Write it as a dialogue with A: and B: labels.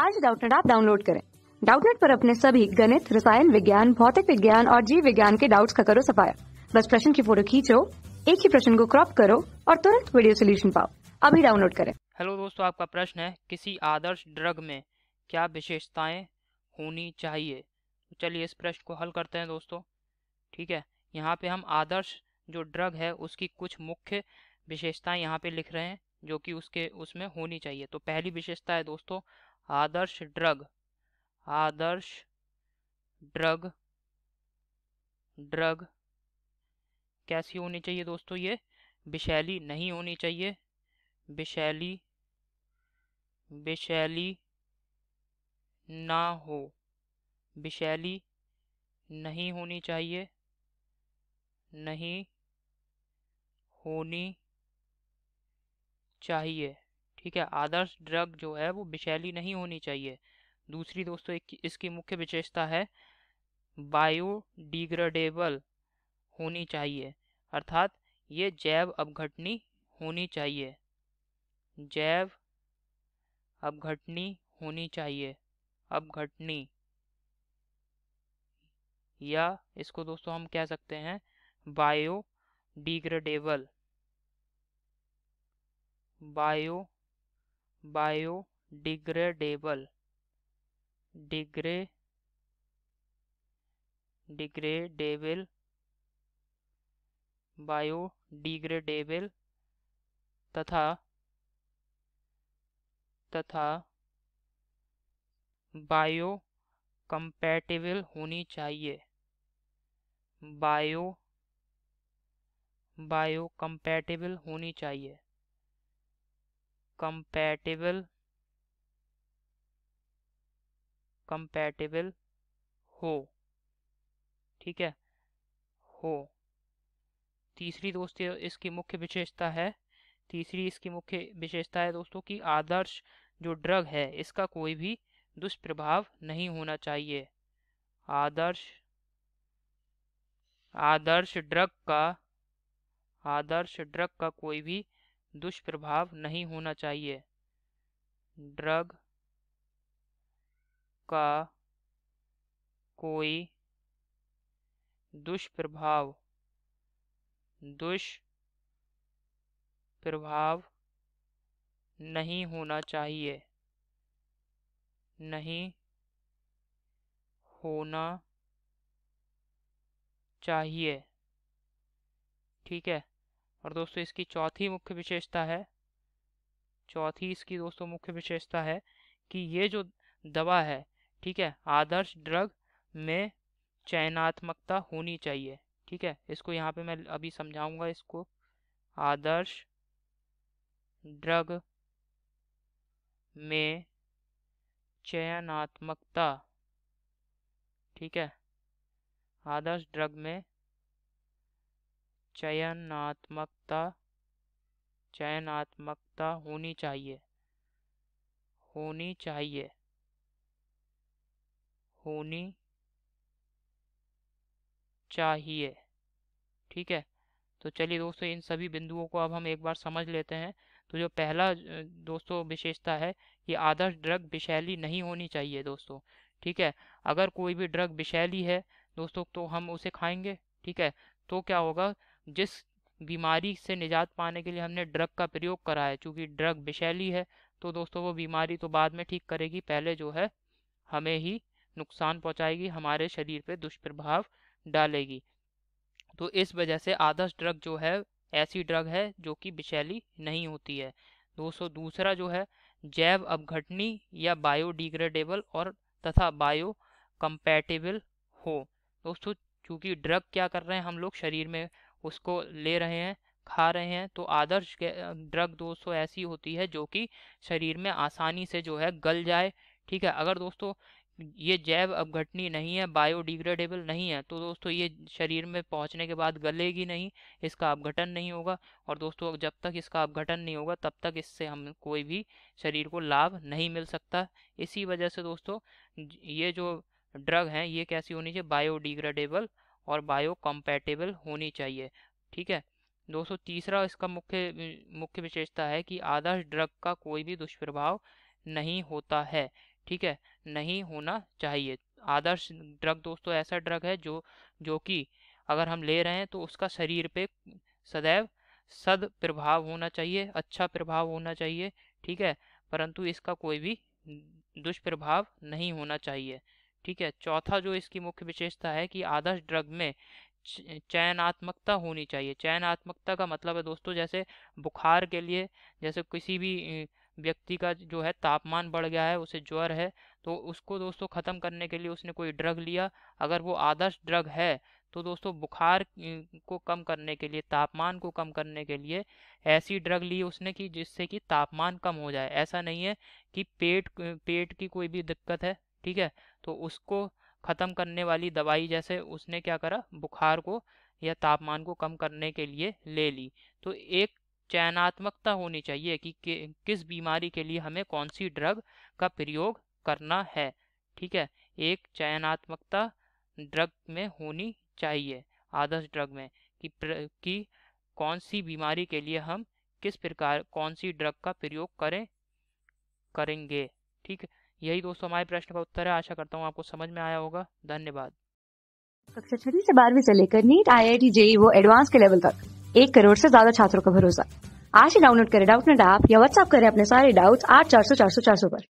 A: आज डाउटनेट आप डाउनलोड करें डाउटनेट पर अपने सभी गणित रसायन विज्ञान भौतिक विज्ञान और जीव विज्ञान के डाउट्स का करो सफाया बस प्रश्न की फोटो खींचो एक ही प्रश्न को क्रॉप करो और तुरंत वीडियो सोल्यूशन पाओ अभी डाउनलोड करें हेलो दोस्तों आपका प्रश्न है किसी आदर्श ड्रग में क्या विशेषताएं होनी चाहिए तो चलिए इस प्रश्न को हल करते हैं दोस्तों ठीक है यहाँ पे हम आदर्श जो ड्रग है उसकी कुछ मुख्य विशेषताएं यहाँ पे लिख रहे हैं जो कि उसके उसमें होनी चाहिए तो पहली विशेषता है दोस्तों आदर्श ड्रग आदर्श ड्रग ड्रग कैसी होनी चाहिए दोस्तों ये विशैली नहीं होनी चाहिए विशैली विशैली ना हो विशैली नहीं होनी चाहिए नहीं होनी चाहिए ठीक है आदर्श ड्रग जो है वो विषैली नहीं होनी चाहिए दूसरी दोस्तों एक इसकी मुख्य विशेषता है बायोडिग्रेडेबल होनी चाहिए अर्थात ये जैव अपघटनी होनी चाहिए जैव अपघटनी होनी चाहिए अपघटनी या इसको दोस्तों हम कह सकते हैं बायो डिग्रेडेबल बायो बायोडिग्रेडेबल डिग्रे डिग्रेडेबल बायोडिग्रेडेबल तथा तथा बायो कंपैटिबल होनी चाहिए बायो बायो कंपैटिबल होनी चाहिए कंपैटिबल कंपैटिबल हो ठीक है हो तीसरी दोस्त इसकी मुख्य विशेषता है तीसरी इसकी मुख्य विशेषता है दोस्तों कि आदर्श जो ड्रग है इसका कोई भी दुष्प्रभाव नहीं होना चाहिए आदर्श आदर्श ड्रग का आदर्श ड्रग का कोई भी दुष्प्रभाव नहीं होना चाहिए ड्रग का कोई दुष्प्रभाव दुष्प्रभाव प्रभाव नहीं होना चाहिए नहीं होना चाहिए ठीक है और दोस्तों इसकी चौथी मुख्य विशेषता है चौथी इसकी दोस्तों मुख्य विशेषता है कि ये जो दवा है ठीक है आदर्श ड्रग में चयनात्मकता होनी चाहिए ठीक है इसको यहाँ पे मैं अभी समझाऊंगा इसको आदर्श ड्रग में चयनात्मकता ठीक है आदर्श ड्रग में चयनात्मकता चयनात्मकता होनी चाहिए होनी चाहिए होनी चाहिए ठीक है तो चलिए दोस्तों इन सभी बिंदुओं को अब हम एक बार समझ लेते हैं तो जो पहला दोस्तों विशेषता है कि आदर्श ड्रग विषैली नहीं होनी चाहिए दोस्तों ठीक है अगर कोई भी ड्रग विषैली है दोस्तों तो हम उसे खाएंगे ठीक है तो क्या होगा जिस बीमारी से निजात पाने के लिए हमने ड्रग का प्रयोग करा है चूँकि ड्रग विशैली है तो दोस्तों वो बीमारी तो बाद में ठीक करेगी पहले जो है हमें ही नुकसान पहुंचाएगी हमारे शरीर पे दुष्प्रभाव डालेगी तो इस वजह से आदर्श ड्रग जो है ऐसी ड्रग है जो कि विशैली नहीं होती है दोस्तों दूसरा जो है जैव अवघटनी या बायोडिग्रेडेबल और तथा बायो कंपैटिबल हो दोस्तों चूँकि ड्रग क्या कर रहे हैं हम लोग शरीर में उसको ले रहे हैं खा रहे हैं तो आदर्श ड्रग दोस्तों ऐसी होती है जो कि शरीर में आसानी से जो है गल जाए ठीक है अगर दोस्तों ये जैव अपघटनी नहीं है बायोडिग्रेडेबल नहीं है तो दोस्तों ये शरीर में पहुंचने के बाद गलेगी नहीं इसका अपघटन नहीं होगा और दोस्तों जब तक इसका अपघटन नहीं होगा तब तक इससे हम कोई भी शरीर को लाभ नहीं मिल सकता इसी वजह से दोस्तों ये जो ड्रग हैं ये कैसी होनी चाहिए बायोडिग्रेडेबल और बायो कम्पैटेबल होनी चाहिए ठीक है दोस्तों तीसरा इसका मुख्य मुख्य विशेषता है कि आदर्श ड्रग का कोई भी दुष्प्रभाव नहीं होता है ठीक है नहीं होना चाहिए आदर्श ड्रग दोस्तों ऐसा ड्रग है जो जो कि अगर हम ले रहे हैं तो उसका शरीर पे सदैव सद प्रभाव होना चाहिए अच्छा प्रभाव होना चाहिए ठीक है परंतु इसका कोई भी दुष्प्रभाव नहीं होना चाहिए ठीक है चौथा जो इसकी मुख्य विशेषता है कि आदर्श ड्रग में चयनात्मकता होनी चाहिए चयनात्मकता का मतलब है दोस्तों जैसे बुखार के लिए जैसे किसी भी व्यक्ति का जो है तापमान बढ़ गया है उसे ज्वर है तो उसको दोस्तों ख़त्म करने के लिए उसने कोई ड्रग लिया अगर वो आदर्श ड्रग है तो दोस्तों बुखार को कम करने के लिए तापमान को कम करने के लिए ऐसी ड्रग ली उसने कि जिससे कि तापमान कम हो जाए ऐसा नहीं है कि पेट पेट की कोई भी दिक्कत है ठीक है तो उसको ख़त्म करने वाली दवाई जैसे उसने क्या करा बुखार को या तापमान को कम करने के लिए ले ली तो एक चयनात्मकता होनी चाहिए कि, कि किस बीमारी के लिए हमें कौन सी ड्रग का प्रयोग करना है ठीक है एक चयनात्मकता ड्रग में होनी चाहिए आदर्श ड्रग में कि प्र, कि कौन सी बीमारी के लिए हम किस प्रकार कौन सी ड्रग का प्रयोग करें करेंगे ठीक है यही दोस्तों हमारे प्रश्न का उत्तर है आशा करता हूँ आपको समझ में आया होगा धन्यवाद कक्षा छठी से बारहवीं से लेकर NEET I I T JEE वो एडवांस के लेवल तक एक करोड़ से ज्यादा छात्रों का भरोसा आज ही डाउनलोड करें डाउट नेट ऐप या व्हाट्सअप करें अपने सारे डाउट्स आठ चार सौ चार सौ चार सौ पर